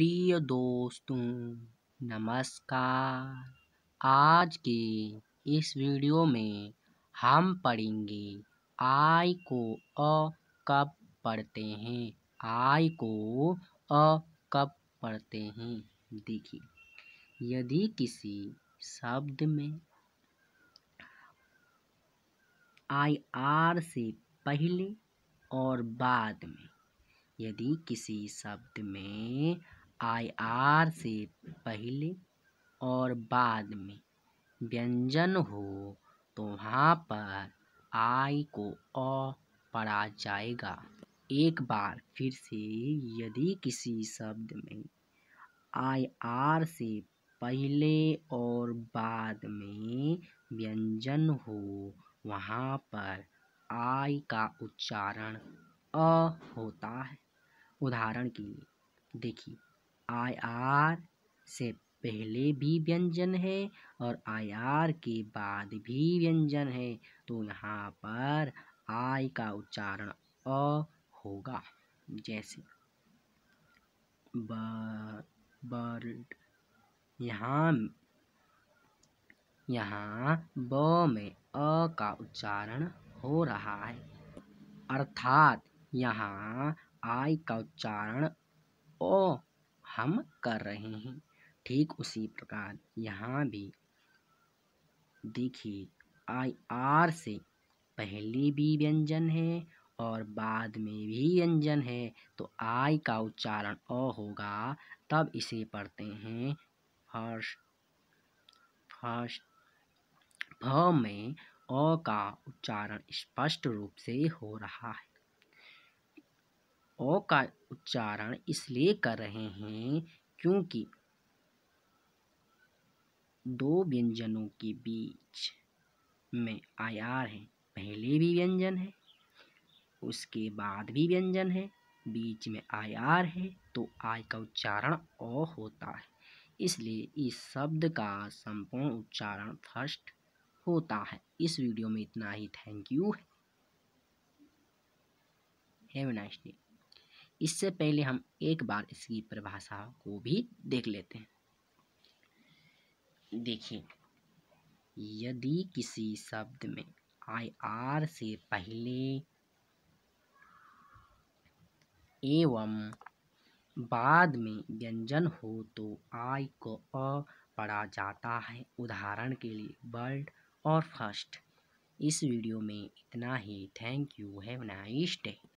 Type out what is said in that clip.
प्रिय दोस्तों नमस्कार आज के इस वीडियो में हम पढ़ेंगे आय को अ कब पढ़ते हैं आय को अ कब पढ़ते हैं देखिए यदि किसी शब्द में आई आर से पहले और बाद में यदि किसी शब्द में आईआर से पहले और बाद में व्यंजन हो तो वहाँ पर आई को अ पढ़ा जाएगा एक बार फिर से यदि किसी शब्द में आई आर से पहले और बाद में व्यंजन हो वहाँ पर आई का उच्चारण अ होता है उदाहरण के लिए देखिए आई आर से पहले भी व्यंजन है और आई आर के बाद भी व्यंजन है तो यहाँ पर आई का उच्चारण अ होगा जैसे बर्ड यहाँ यहाँ ब में अ का उच्चारण हो रहा है अर्थात यहाँ आई का उच्चारण ओ हम कर रहे हैं ठीक उसी प्रकार यहाँ भी देखिए आई आर से पहले भी व्यंजन है और बाद में भी व्यंजन है तो आई का उच्चारण अ होगा तब इसे पढ़ते हैं फर्श फर्श भ में अ का उच्चारण स्पष्ट रूप से हो रहा है ओ का उच्चारण इसलिए कर रहे हैं क्योंकि दो व्यंजनों के बीच में आयार है पहले भी व्यंजन है उसके बाद भी व्यंजन है बीच में आयार है तो आय का उच्चारण ओ होता है इसलिए इस शब्द का संपूर्ण उच्चारण फर्स्ट होता है इस वीडियो में इतना ही thank you have nice day इससे पहले हम एक बार इसकी परिभाषा को भी देख लेते हैं देखिए यदि किसी शब्द में आई आर से पहले एवं बाद में व्यंजन हो तो आई को अ पढ़ा जाता है उदाहरण के लिए वर्ल्ड और फर्स्ट इस वीडियो में इतना ही thank you have nice day